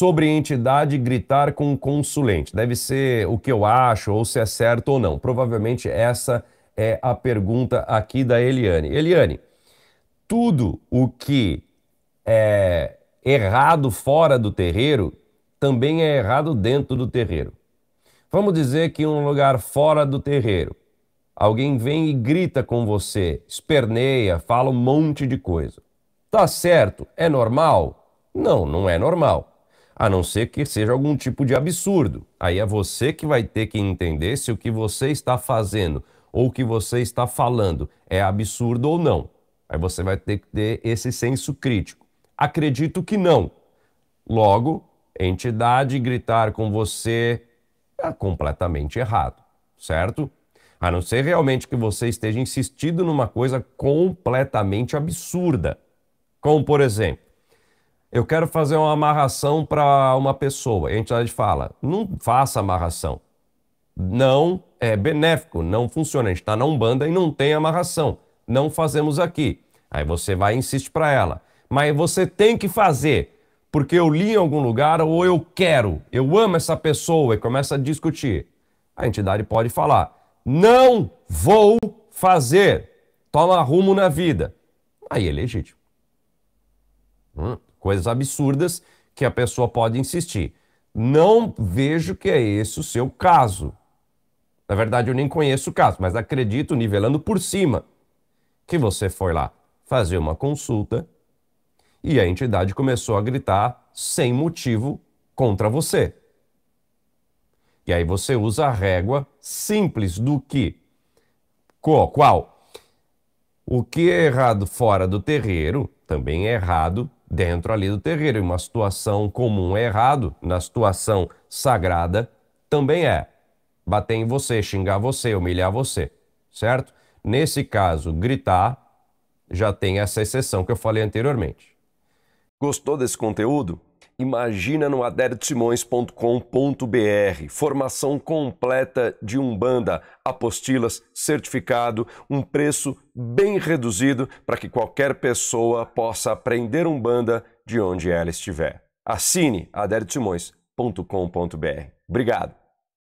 sobre entidade gritar com o consulente. Deve ser o que eu acho ou se é certo ou não. Provavelmente essa é a pergunta aqui da Eliane. Eliane, tudo o que é errado fora do terreiro também é errado dentro do terreiro. Vamos dizer que em um lugar fora do terreiro, alguém vem e grita com você, esperneia, fala um monte de coisa. Tá certo? É normal? Não, não é normal a não ser que seja algum tipo de absurdo. Aí é você que vai ter que entender se o que você está fazendo ou o que você está falando é absurdo ou não. Aí você vai ter que ter esse senso crítico. Acredito que não. Logo, entidade gritar com você é completamente errado, certo? A não ser realmente que você esteja insistindo numa coisa completamente absurda. Como, por exemplo, eu quero fazer uma amarração para uma pessoa. E a entidade fala: não faça amarração. Não é benéfico, não funciona. A gente está na Umbanda e não tem amarração. Não fazemos aqui. Aí você vai e insiste para ela. Mas você tem que fazer, porque eu li em algum lugar ou eu quero, eu amo essa pessoa e começa a discutir. A entidade pode falar: não vou fazer, toma rumo na vida. Aí é legítimo coisas absurdas que a pessoa pode insistir. Não vejo que é esse o seu caso. Na verdade, eu nem conheço o caso, mas acredito, nivelando por cima, que você foi lá fazer uma consulta e a entidade começou a gritar sem motivo contra você. E aí você usa a régua simples do que. Qual? O que é errado fora do terreiro também é errado dentro ali do terreiro. E uma situação comum é errado, na situação sagrada também é. Bater em você, xingar você, humilhar você, certo? Nesse caso, gritar já tem essa exceção que eu falei anteriormente. Gostou desse conteúdo? imagina no adertsimões.com.br. Formação completa de Umbanda, apostilas, certificado, um preço bem reduzido para que qualquer pessoa possa aprender Umbanda de onde ela estiver. Assine adertsimões.com.br. Obrigado.